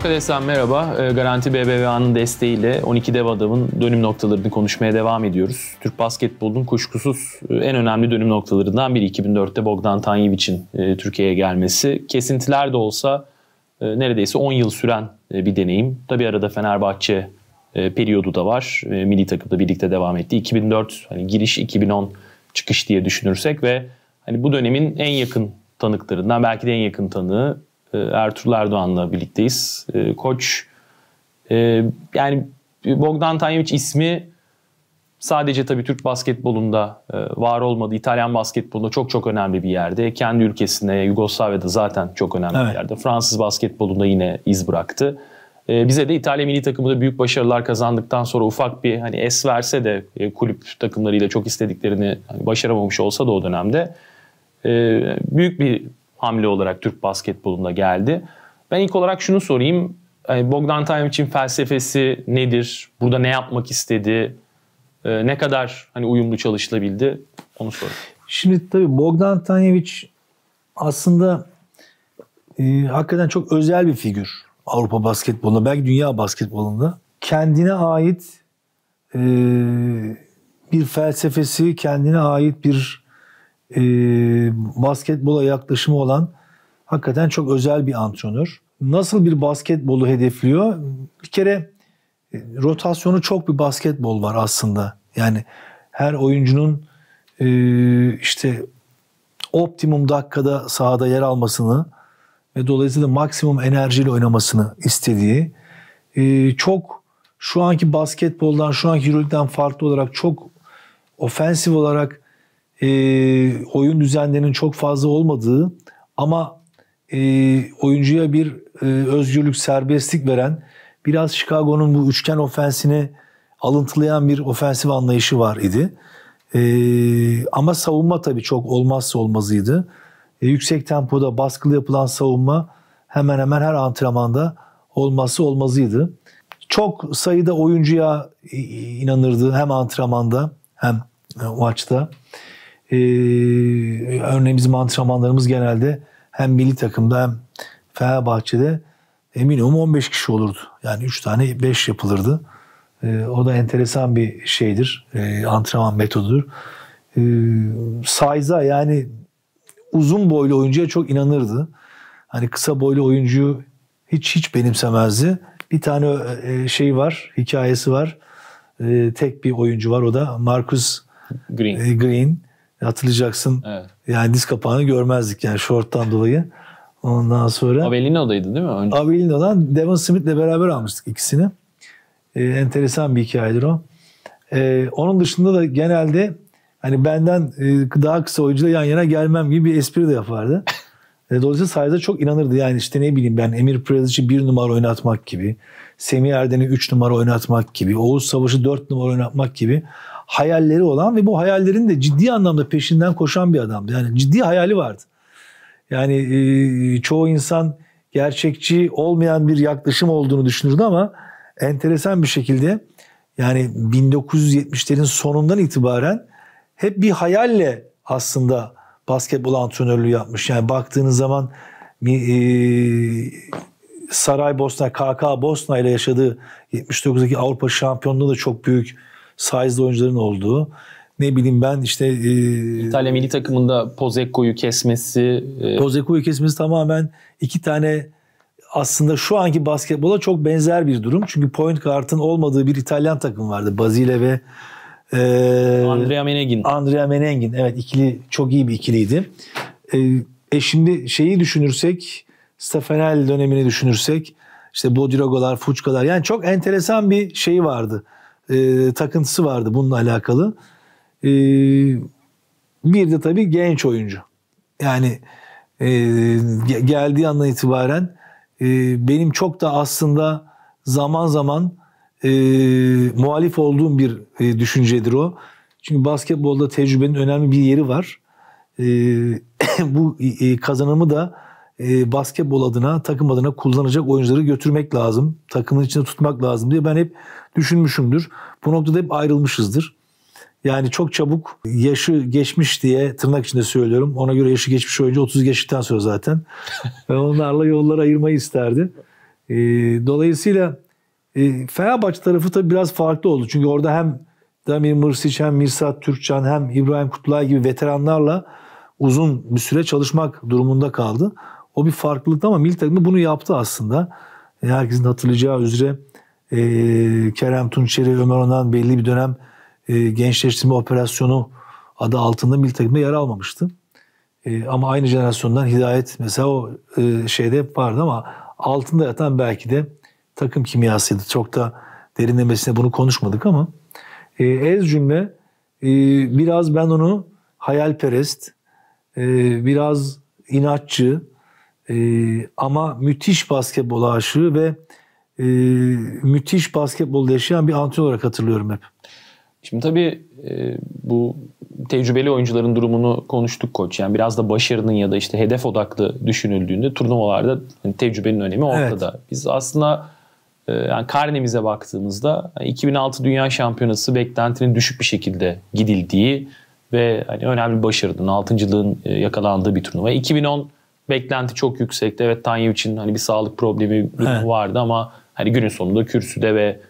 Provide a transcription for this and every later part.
Okadesan merhaba. Ee, Garanti BBVA'nın desteğiyle 12 dev adamın dönüm noktalarını konuşmaya devam ediyoruz. Türk basketbolunun kuşkusuz e, en önemli dönüm noktalarından biri 2004'te Bogdan için e, Türkiye'ye gelmesi. Kesintiler de olsa e, neredeyse 10 yıl süren bir deneyim. Tabi arada Fenerbahçe periyodu da var. Milli takımda birlikte devam etti. 2004 hani giriş 2010 çıkış diye düşünürsek ve hani bu dönemin en yakın tanıklarından belki de en yakın tanığı ee, Ertuğrul Erdoğan'la birlikteyiz. Ee, koç e, yani Bogdan Tanyevic ismi sadece tabii Türk basketbolunda e, var olmadı. İtalyan basketbolunda çok çok önemli bir yerde. Kendi ülkesinde Yugoslavya'da zaten çok önemli evet. bir yerde. Fransız basketbolunda yine iz bıraktı. Ee, bize de İtalya milli takımında büyük başarılar kazandıktan sonra ufak bir hani es verse de e, kulüp takımlarıyla çok istediklerini hani başaramamış olsa da o dönemde büyük bir hamle olarak Türk basketbolunda geldi. Ben ilk olarak şunu sorayım. Ee, Bogdan Tayevic'in felsefesi nedir? Burada ne yapmak istedi? Ee, ne kadar hani uyumlu çalışılabildi? Onu sorayım. Şimdi tabii Bogdan Tanyevic aslında e, hakikaten çok özel bir figür Avrupa basketbolunda, belki dünya basketbolunda. Kendine ait e, bir felsefesi, kendine ait bir e, basketbola yaklaşımı olan hakikaten çok özel bir antrenör. Nasıl bir basketbolu hedefliyor? Bir kere e, rotasyonu çok bir basketbol var aslında. Yani her oyuncunun e, işte optimum dakikada sahada yer almasını ve dolayısıyla maksimum enerjiyle oynamasını istediği e, çok şu anki basketboldan, şu anki yürürlükten farklı olarak çok ofensif olarak e, oyun düzenlerinin çok fazla olmadığı ama e, oyuncuya bir e, özgürlük, serbestlik veren biraz Chicago'nun bu üçgen ofensini alıntılayan bir ofensif anlayışı var idi. E, ama savunma tabii çok olmazsa olmazıydı. E, yüksek tempoda baskılı yapılan savunma hemen hemen her antrenmanda olması olmazıydı. Çok sayıda oyuncuya inanırdı hem antrenmanda hem e, maçta e, örneğin antrenmanlarımız genelde hem milli takımda hem Fenerbahçe'de e, minimum 15 kişi olurdu. Yani 3 tane 5 yapılırdı. E, o da enteresan bir şeydir. E, antrenman metodudur. E, size'a yani uzun boylu oyuncuya çok inanırdı. Hani kısa boylu oyuncuyu hiç hiç benimsemezdi. Bir tane e, şey var, hikayesi var. E, tek bir oyuncu var o da Marcus Green. E, Green. Hatırlayacaksın. Evet. Yani diz kapağını görmezdik yani şorttan dolayı. Ondan sonra... Avellino'daydı değil mi? Önce? Avellino'dan Devon Smith'le beraber almıştık ikisini. Ee, enteresan bir hikayedir o. Ee, onun dışında da genelde hani benden e, daha kısa oyuncuyla yan yana gelmem gibi bir espri de yapardı. Ee, dolayısıyla sahada çok inanırdı. Yani işte ne bileyim ben Emir Prelici'yi bir numara oynatmak gibi, Semih Erden'i üç numara oynatmak gibi, Oğuz Savaş'ı dört numara oynatmak gibi hayalleri olan ve bu hayallerin de ciddi anlamda peşinden koşan bir adamdı. Yani ciddi hayali vardı. Yani e, çoğu insan gerçekçi olmayan bir yaklaşım olduğunu düşünürdü ama enteresan bir şekilde yani 1970'lerin sonundan itibaren hep bir hayalle aslında basketbol antrenörlüğü yapmış. Yani baktığınız zaman e, Saraybosna, KK Bosna ile yaşadığı 79'daki Avrupa şampiyonluğu da çok büyük size'lı oyuncuların olduğu ne bileyim ben işte e, İtalya milli takımında Pozekoyu kesmesi e, Pozecco'yu kesmesi tamamen iki tane aslında şu anki basketbola çok benzer bir durum. Çünkü point guard'ın olmadığı bir İtalyan takım vardı. Bazile ve e, Andrea Menengin. Andrea Menengin. Evet ikili çok iyi bir ikiliydi. E, e şimdi şeyi düşünürsek Stefanel dönemini düşünürsek işte Bodirogolar, Fuçkalar yani çok enteresan bir şey vardı e, takıntısı vardı bununla alakalı. E, bir de tabii genç oyuncu. Yani e, geldiği andan itibaren e, benim çok da aslında zaman zaman e, muhalif olduğum bir e, düşüncedir o. Çünkü basketbolda tecrübenin önemli bir yeri var. E, bu e, kazanımı da e, basketbol adına, takım adına kullanacak oyuncuları götürmek lazım. Takımın içinde tutmak lazım diye ben hep düşünmüşümdür. Bu noktada hep ayrılmışızdır. Yani çok çabuk yaşı geçmiş diye tırnak içinde söylüyorum. Ona göre yaşı geçmiş oyuncu 30 geçtikten sonra zaten. onlarla yolları ayırmayı isterdi. E, dolayısıyla e, Fenerbahçe tarafı tabii biraz farklı oldu. Çünkü orada hem Damir Mırsiç hem Mirsat Türkcan hem İbrahim Kutlay gibi veteranlarla uzun bir süre çalışmak durumunda kaldı. O bir farklılıktı ama milli takımda bunu yaptı aslında. E, herkesin hatırlayacağı üzere e, Kerem Tunçeri, Ömer Onan belli bir dönem e, gençleştirme operasyonu adı altında milli takımda yer almamıştı. E, ama aynı jenerasyondan Hidayet mesela o e, şeyde vardı ama altında yatan belki de takım kimyasıydı. Çok da derinlemesine bunu konuşmadık ama e, ez cümle e, biraz ben onu hayalperest, e, biraz inatçı, ee, ama müthiş basketbol aşığı ve e, müthiş basketbol yaşayan bir antrenör olarak hatırlıyorum hep. Şimdi tabii e, bu tecrübeli oyuncuların durumunu konuştuk koç. Yani biraz da başarının ya da işte hedef odaklı düşünüldüğünde turnuvalarda hani tecrübenin önemi ortada. Evet. Biz aslında e, yani karnemize baktığımızda 2006 Dünya Şampiyonası beklentinin düşük bir şekilde gidildiği ve hani önemli başarının, altıncılığın e, yakalandığı bir turnuva. 2010 beklenti çok yüksekti. Evet Tanya için hani bir sağlık problemi evet. vardı ama hani günün sonunda kürsüde ve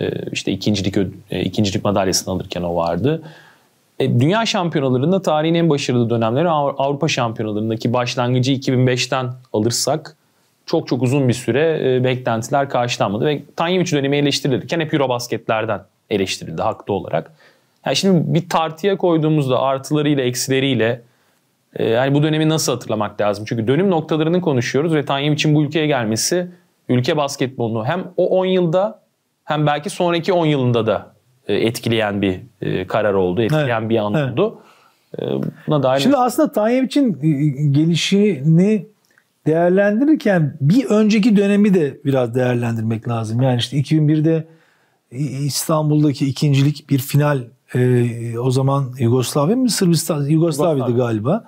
e, işte ikincilik e, ikincilik madalyasını alırken o vardı. E, dünya şampiyonalarında tarihin en başarılı dönemleri Avrupa şampiyonalarındaki başlangıcı 2005'ten alırsak çok çok uzun bir süre beklentiler karşılanmadı ve Tanyevic dönemi eleştirilirken hep Eurobasketlerden eleştirildi haklı olarak. Yani şimdi bir tartıya koyduğumuzda artılarıyla eksileriyle yani ee, bu dönemi nasıl hatırlamak lazım? Çünkü dönüm noktalarını konuşuyoruz ve Tanyem için bu ülkeye gelmesi ülke basketbolunu hem o 10 yılda hem belki sonraki 10 yılında da e, etkileyen bir e, karar oldu, etkileyen evet. bir an evet. oldu. Ee, buna dair Şimdi aslında Tanyem için e, gelişini değerlendirirken bir önceki dönemi de biraz değerlendirmek lazım. Yani işte 2001'de İstanbul'daki ikincilik bir final e, o zaman Yugoslavya mı Sırbistan Yugoslavya'dı galiba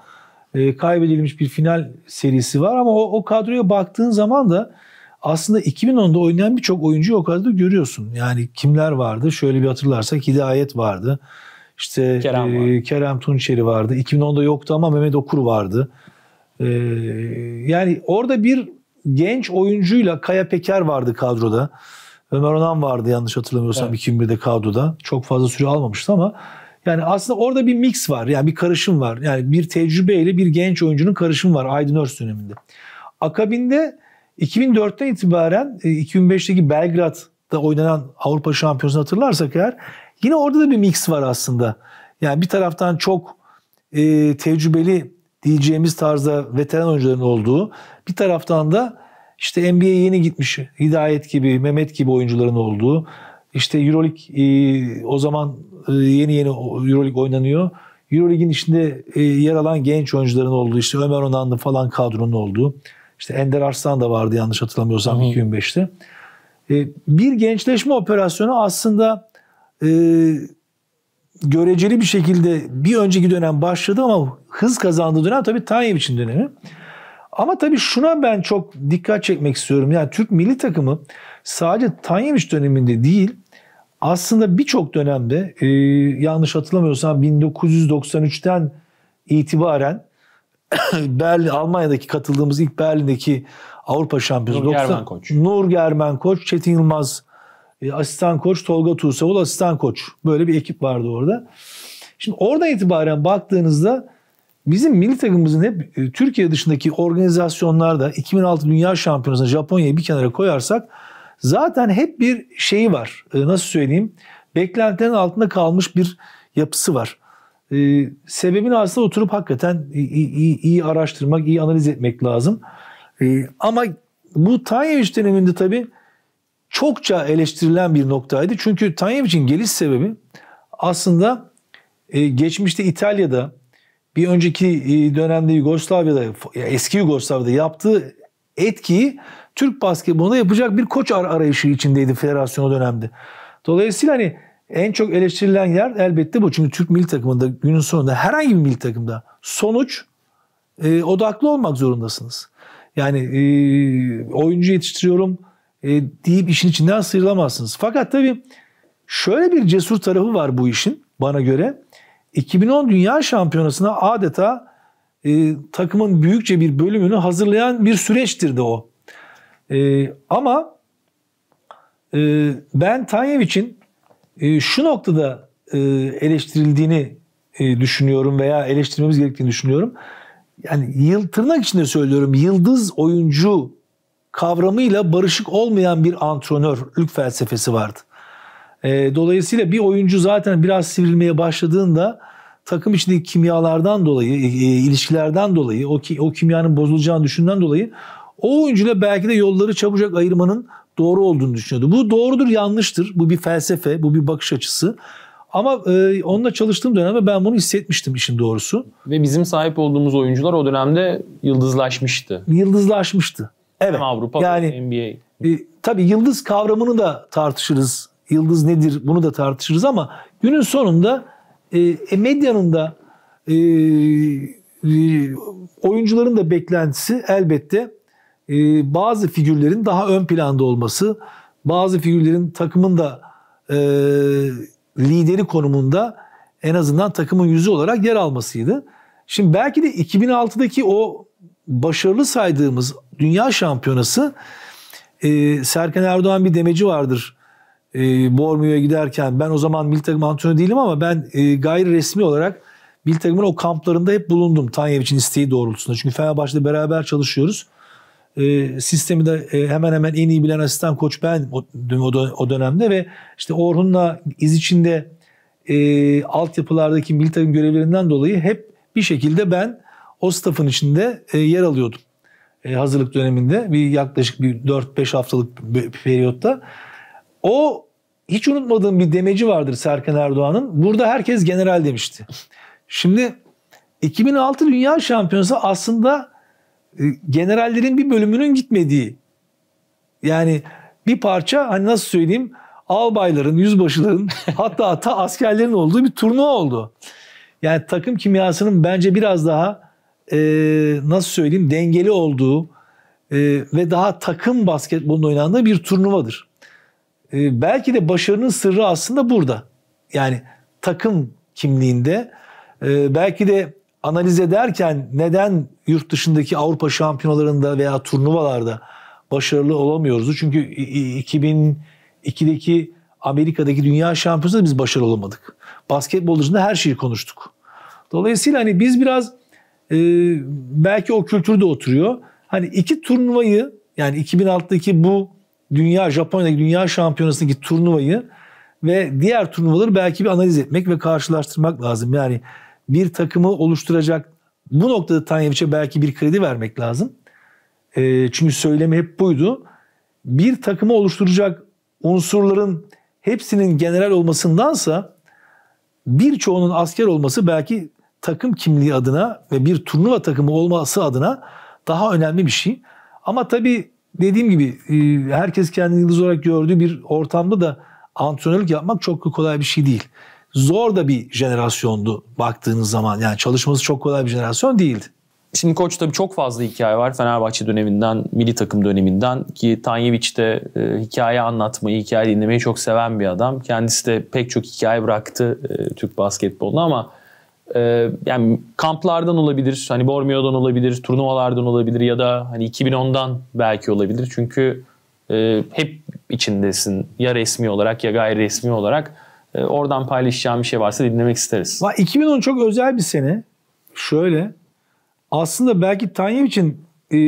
e, kaybedilmiş bir final serisi var ama o, o kadroya baktığın zaman da aslında 2010'da oynayan birçok oyuncuyu o kadroda görüyorsun. Yani kimler vardı? Şöyle bir hatırlarsak Hidayet vardı. İşte Kerem, e, Kerem Tunçeri vardı. 2010'da yoktu ama Mehmet Okur vardı. E, yani orada bir genç oyuncuyla Kaya Peker vardı kadroda. Ömer Onan vardı yanlış hatırlamıyorsam evet. 2001'de kadroda. Çok fazla süre almamıştı ama yani aslında orada bir mix var. Yani bir karışım var. Yani bir tecrübeyle bir genç oyuncunun karışımı var Aydın Örs döneminde. Akabinde 2004'ten itibaren 2005'teki e, Belgrad'da oynanan Avrupa Şampiyonası'nı hatırlarsak eğer yine orada da bir mix var aslında. Yani bir taraftan çok e, tecrübeli diyeceğimiz tarzda veteran oyuncuların olduğu bir taraftan da işte NBA'ye yeni gitmiş Hidayet gibi, Mehmet gibi oyuncuların olduğu işte Euroleague e, o zaman e, yeni yeni Euroleague oynanıyor. Euroleague'in içinde e, yer alan genç oyuncuların olduğu işte Ömer Onanlı falan kadronun olduğu. İşte Ender Arslan da vardı yanlış hatırlamıyorsam Hı. 2005'te. bir gençleşme operasyonu aslında göreceli bir şekilde bir önceki dönem başladı ama hız kazandığı dönem tabii Tayyip için dönemi. Ama tabii şuna ben çok dikkat çekmek istiyorum. Yani Türk milli takımı sadece Tanyeviç döneminde değil, aslında birçok dönemde e, yanlış hatırlamıyorsam 1993'ten itibaren Berlin Almanya'daki katıldığımız ilk Berlin'deki Avrupa Şampiyonu Nur Germen Koç. Nur Germen Koç, Çetin Yılmaz e, asistan koç, Tolga Tuğsavul asistan koç. Böyle bir ekip vardı orada. Şimdi orada itibaren baktığınızda bizim milli takımımızın hep e, Türkiye dışındaki organizasyonlarda 2006 Dünya Şampiyonası Japonya'yı bir kenara koyarsak zaten hep bir şeyi var. Ee, nasıl söyleyeyim? Beklentilerin altında kalmış bir yapısı var. Ee, sebebini aslında oturup hakikaten iyi, iyi, iyi araştırmak, iyi analiz etmek lazım. Ee, ama bu Tanyeviç döneminde tabii çokça eleştirilen bir noktaydı. Çünkü Tanyeviç'in geliş sebebi aslında e, geçmişte İtalya'da bir önceki e, dönemde Yugoslavya'da, eski Yugoslavya'da yaptığı etkiyi Türk basketboluna yapacak bir koç ar- arayışı içindeydi federasyon o dönemde. Dolayısıyla hani en çok eleştirilen yer elbette bu. Çünkü Türk milli takımında günün sonunda herhangi bir milli takımda sonuç e, odaklı olmak zorundasınız. Yani e, oyuncu yetiştiriyorum e, deyip işin içinden sıyrılamazsınız. Fakat tabii şöyle bir cesur tarafı var bu işin bana göre. 2010 Dünya Şampiyonası'na adeta e, takımın büyükçe bir bölümünü hazırlayan bir süreçtir de o. E, ama e, ben Tanyevich'in e, şu noktada e, eleştirildiğini e, düşünüyorum veya eleştirmemiz gerektiğini düşünüyorum. Yani yıl tırnak içinde söylüyorum yıldız oyuncu kavramıyla barışık olmayan bir antrenörlük felsefesi vardı. E, dolayısıyla bir oyuncu zaten biraz sivrilmeye başladığında takım içindeki kimyalardan dolayı, e, e ilişkilerden dolayı, o, ki, o kimyanın bozulacağını düşünden dolayı o oyuncuyla belki de yolları çabucak ayırmanın doğru olduğunu düşünüyordu. Bu doğrudur, yanlıştır. Bu bir felsefe, bu bir bakış açısı. Ama e, onunla çalıştığım dönemde ben bunu hissetmiştim işin doğrusu. Ve bizim sahip olduğumuz oyuncular o dönemde yıldızlaşmıştı. Yıldızlaşmıştı. Evet. Hem Avrupa yani, NBA. E, tabii yıldız kavramını da tartışırız. Yıldız nedir bunu da tartışırız ama günün sonunda e, e medyanın da e, e, oyuncuların da beklentisi elbette e, bazı figürlerin daha ön planda olması, bazı figürlerin takımın da e, lideri konumunda en azından takımın yüzü olarak yer almasıydı. Şimdi belki de 2006'daki o başarılı saydığımız dünya şampiyonası e, Serkan Erdoğan bir demeci vardır. E, Bormio'ya giderken ben o zaman milli takım antrenörü değilim ama ben e, gayri resmi olarak milli takımın o kamplarında hep bulundum. Tanyev için isteği doğrultusunda. Çünkü Fenerbahçe'de beraber çalışıyoruz e, sistemi de e, hemen hemen en iyi bilen asistan koç ben o, o dönemde ve işte Orhun'la iz içinde e, altyapılardaki milli takım görevlerinden dolayı hep bir şekilde ben o staff'ın içinde e, yer alıyordum. E, hazırlık döneminde bir yaklaşık bir 4-5 haftalık bir periyotta. O hiç unutmadığım bir demeci vardır Serkan Erdoğan'ın. Burada herkes general demişti. Şimdi 2006 Dünya Şampiyonası aslında e, generallerin bir bölümünün gitmediği yani bir parça hani nasıl söyleyeyim albayların, yüzbaşıların hatta hatta askerlerin olduğu bir turnuva oldu. Yani takım kimyasının bence biraz daha e, nasıl söyleyeyim dengeli olduğu e, ve daha takım basketbolunda oynandığı bir turnuvadır. E, belki de başarının sırrı aslında burada. Yani takım kimliğinde e, belki de analiz ederken neden yurt dışındaki Avrupa şampiyonalarında veya turnuvalarda başarılı olamıyoruz? Çünkü 2002'deki Amerika'daki dünya şampiyonasında biz başarılı olamadık. Basketbol dışında her şeyi konuştuk. Dolayısıyla hani biz biraz e, belki o kültür de oturuyor. Hani iki turnuvayı yani 2006'daki bu dünya Japonya'daki dünya şampiyonasındaki turnuvayı ve diğer turnuvaları belki bir analiz etmek ve karşılaştırmak lazım. Yani bir takımı oluşturacak bu noktada Tanyevic'e belki bir kredi vermek lazım. E, çünkü söylemi hep buydu. Bir takımı oluşturacak unsurların hepsinin general olmasındansa birçoğunun asker olması belki takım kimliği adına ve bir turnuva takımı olması adına daha önemli bir şey. Ama tabii dediğim gibi e, herkes kendini yıldız olarak gördüğü bir ortamda da antrenörlük yapmak çok kolay bir şey değil zor da bir jenerasyondu baktığınız zaman. Yani çalışması çok kolay bir jenerasyon değildi. Şimdi koç tabii çok fazla hikaye var Fenerbahçe döneminden, milli takım döneminden ki Tanyeviç de e, hikaye anlatmayı, hikaye dinlemeyi çok seven bir adam. Kendisi de pek çok hikaye bıraktı e, Türk basketboluna ama e, yani kamplardan olabilir, hani Bormeo'dan olabilir, turnuvalardan olabilir ya da hani 2010'dan belki olabilir. Çünkü e, hep içindesin ya resmi olarak ya gayri resmi olarak. E, oradan paylaşacağım bir şey varsa dinlemek isteriz. 2010 çok özel bir sene. Şöyle. Aslında belki Tanyev için e,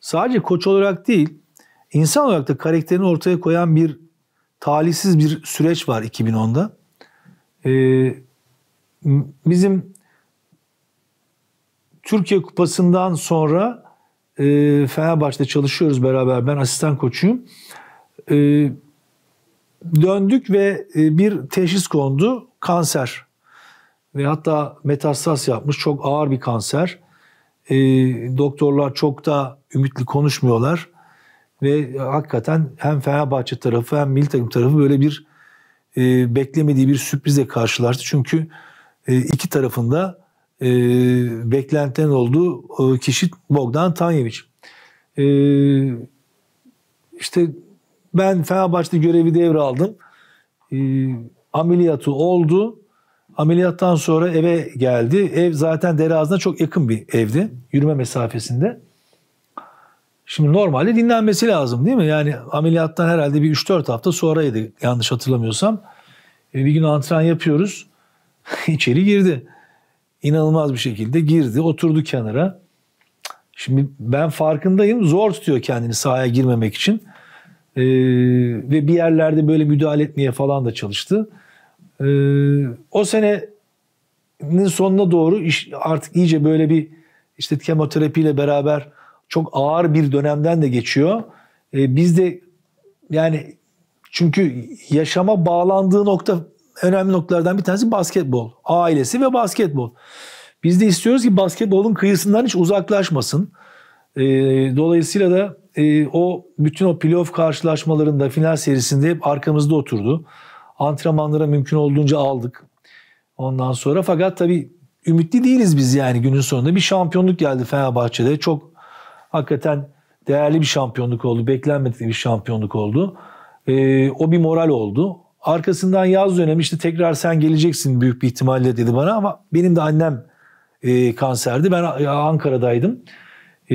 sadece koç olarak değil, insan olarak da karakterini ortaya koyan bir talihsiz bir süreç var 2010'da. E, bizim Türkiye Kupası'ndan sonra e, Fenerbahçe'de çalışıyoruz beraber. Ben asistan koçuyum. E, döndük ve e, bir teşhis kondu kanser ve hatta metastas yapmış çok ağır bir kanser. E, doktorlar çok da ümitli konuşmuyorlar ve e, hakikaten hem Fenerbahçe tarafı hem milli takım tarafı böyle bir e, beklemediği bir sürprize karşılaştı. Çünkü e, iki tarafında e, beklentilerin olduğu e, kişi Bogdan Tanyevic. E, işte ben Fenerbahçe görevi devraldım. E, ameliyatı oldu. Ameliyattan sonra eve geldi. Ev zaten derazına çok yakın bir evdi. Yürüme mesafesinde. Şimdi normalde dinlenmesi lazım değil mi? Yani ameliyattan herhalde bir 3-4 hafta sonraydı yanlış hatırlamıyorsam. Ee, bir gün antren yapıyoruz. İçeri girdi. İnanılmaz bir şekilde girdi. Oturdu kenara. Şimdi ben farkındayım. Zor tutuyor kendini sahaya girmemek için. Ee, ve bir yerlerde böyle müdahale etmeye falan da çalıştı. Ee, o senenin sonuna doğru iş, artık iyice böyle bir işte kemoterapiyle beraber çok ağır bir dönemden de geçiyor. Ee, biz de yani çünkü yaşama bağlandığı nokta önemli noktalardan bir tanesi basketbol. Ailesi ve basketbol. Biz de istiyoruz ki basketbolun kıyısından hiç uzaklaşmasın. Ee, dolayısıyla da e, o bütün o playoff karşılaşmalarında final serisinde hep arkamızda oturdu. Antrenmanlara mümkün olduğunca aldık. Ondan sonra fakat tabii ümitli değiliz biz yani günün sonunda. Bir şampiyonluk geldi Fenerbahçe'de. Çok hakikaten değerli bir şampiyonluk oldu. Beklenmedik bir şampiyonluk oldu. E, o bir moral oldu. Arkasından yaz dönemi işte tekrar sen geleceksin büyük bir ihtimalle dedi bana ama benim de annem e, kanserdi. Ben e, Ankara'daydım. E,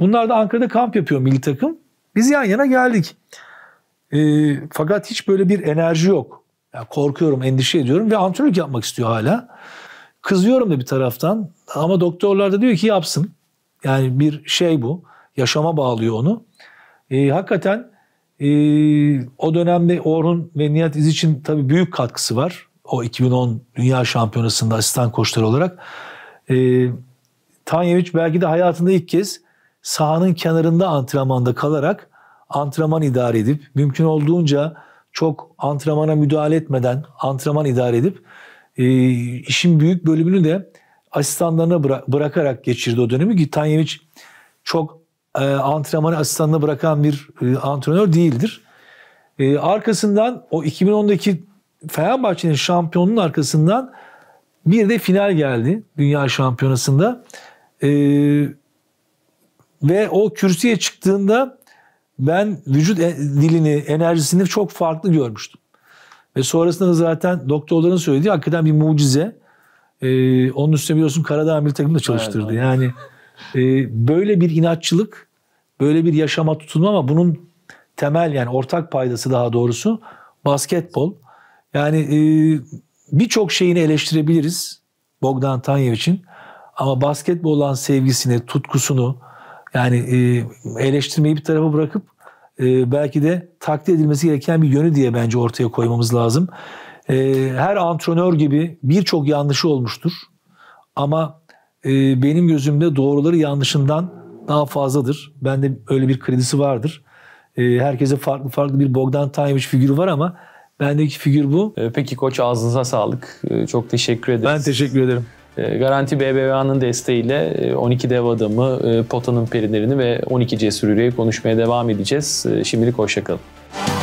bunlar da Ankara'da kamp yapıyor milli takım. Biz yan yana geldik. E, fakat hiç böyle bir enerji yok. Yani korkuyorum, endişe ediyorum ve antrenörlük yapmak istiyor hala. Kızıyorum da bir taraftan ama doktorlar da diyor ki yapsın. Yani bir şey bu. Yaşama bağlıyor onu. E, hakikaten e, o dönemde Orhun ve Nihat İz için tabii büyük katkısı var. O 2010 Dünya Şampiyonası'nda asistan koçları olarak. E, Tanyevic belki de hayatında ilk kez sahanın kenarında antrenmanda kalarak antrenman idare edip mümkün olduğunca çok antrenmana müdahale etmeden antrenman idare edip e, işin büyük bölümünü de asistanlarına bıra- bırakarak geçirdi o dönemi ki Tanyevic çok e, antrenmanı asistanına bırakan bir e, antrenör değildir. E, arkasından o 2010'daki Fenerbahçe'nin şampiyonunun arkasından bir de final geldi Dünya Şampiyonası'nda. E, ve o kürsüye çıktığında ben vücut e, dilini, enerjisini çok farklı görmüştüm. Ve sonrasında zaten doktorların söylediği hakikaten bir mucize. E, onun üstüne biliyorsun Karadağ Milli Takım'da çalıştırdı. Evet, yani e, böyle bir inatçılık, böyle bir yaşama tutunma ama bunun temel yani ortak paydası daha doğrusu basketbol. Yani e, birçok şeyini eleştirebiliriz Bogdan Tanyev için. Ama basketbol olan sevgisini, tutkusunu yani e, eleştirmeyi bir tarafa bırakıp e, belki de takdir edilmesi gereken bir yönü diye bence ortaya koymamız lazım. E, her antrenör gibi birçok yanlışı olmuştur. Ama benim gözümde doğruları yanlışından daha fazladır. Bende öyle bir kredisi vardır. herkese farklı farklı bir Bogdan Tanyevic figürü var ama bendeki figür bu. Peki koç ağzınıza sağlık. Çok teşekkür ederim. Ben teşekkür ederim. Ee, Garanti BBVA'nın desteğiyle 12 e, dev adamı, e, potanın perilerini ve 12 cesur yüreği konuşmaya devam edeceğiz. E, şimdilik hoşçakalın.